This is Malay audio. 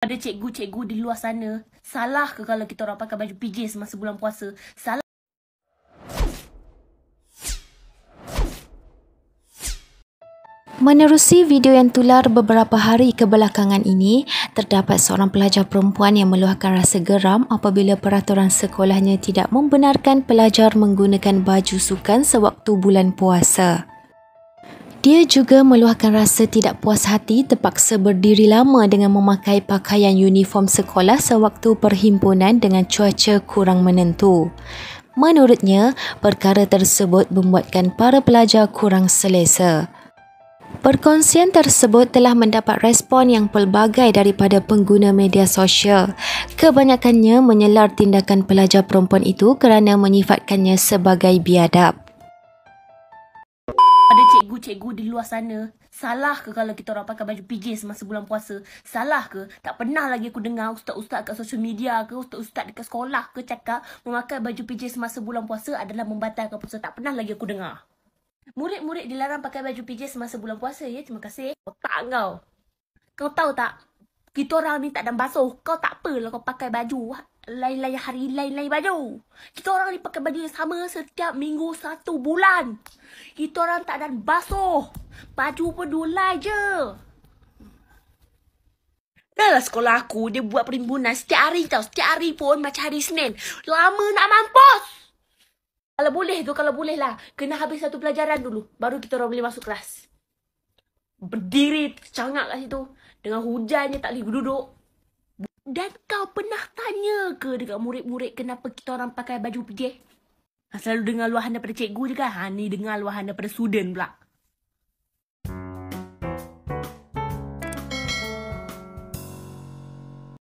ada cikgu-cikgu di luar sana salah ke kalau kita orang pakai baju PJ semasa bulan puasa salah Menerusi video yang tular beberapa hari kebelakangan ini, terdapat seorang pelajar perempuan yang meluahkan rasa geram apabila peraturan sekolahnya tidak membenarkan pelajar menggunakan baju sukan sewaktu bulan puasa. Dia juga meluahkan rasa tidak puas hati terpaksa berdiri lama dengan memakai pakaian uniform sekolah sewaktu perhimpunan dengan cuaca kurang menentu. Menurutnya, perkara tersebut membuatkan para pelajar kurang selesa. Perkongsian tersebut telah mendapat respon yang pelbagai daripada pengguna media sosial. Kebanyakannya menyelar tindakan pelajar perempuan itu kerana menyifatkannya sebagai biadab ada cikgu-cikgu di luar sana. Salah ke kalau kita orang pakai baju PJ semasa bulan puasa? Salah ke? Tak pernah lagi aku dengar ustaz-ustaz kat social media ke, ustaz-ustaz dekat sekolah ke cakap memakai baju PJ semasa bulan puasa adalah membatalkan puasa. Tak pernah lagi aku dengar. Murid-murid dilarang pakai baju PJ semasa bulan puasa ya. Terima kasih. tak kau. Kau tahu tak? Kita orang ni tak ada basuh. Kau tak apalah kau pakai baju. Lain-lain hari, lain-lain baju. Kita orang ni pakai baju yang sama setiap minggu satu bulan. Kita orang tak ada basuh. Baju pun dulai je. Dalam sekolah aku, dia buat perimbunan setiap hari tau. Setiap hari pun macam hari Senin. Lama nak mampus. Kalau boleh tu, kalau boleh lah. Kena habis satu pelajaran dulu. Baru kita orang boleh masuk kelas. Berdiri tercangak kat situ. Dengan hujannya tak boleh duduk. Dan kau pernah tanya ke dekat murid-murid kenapa kita orang pakai baju pejeh? Ha, selalu dengar luahan daripada cikgu je kan. Ha, ni dengar luahan daripada student pula.